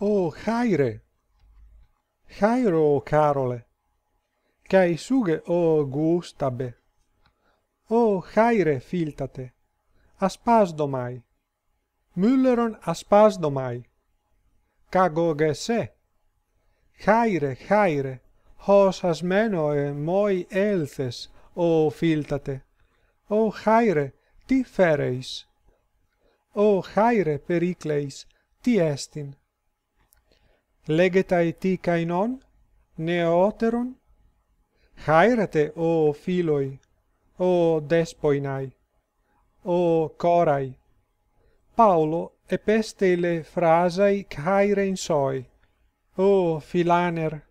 «O haire «Chairo, carole!» «Cai suge, o gustabe!» «O haire filtate!» «Aspas domai!» «Mülleron aspas domai!» «Cagoge se!» «Chaire, haire chaire «Hos asmeno e moi elthes, o filtate!» «O haire ti fereis!» «O haire pericleis, ti estin!» legeta et tica in on ne o filoi o despoinai o corai paulo epestele frasai khaire in soi o filaner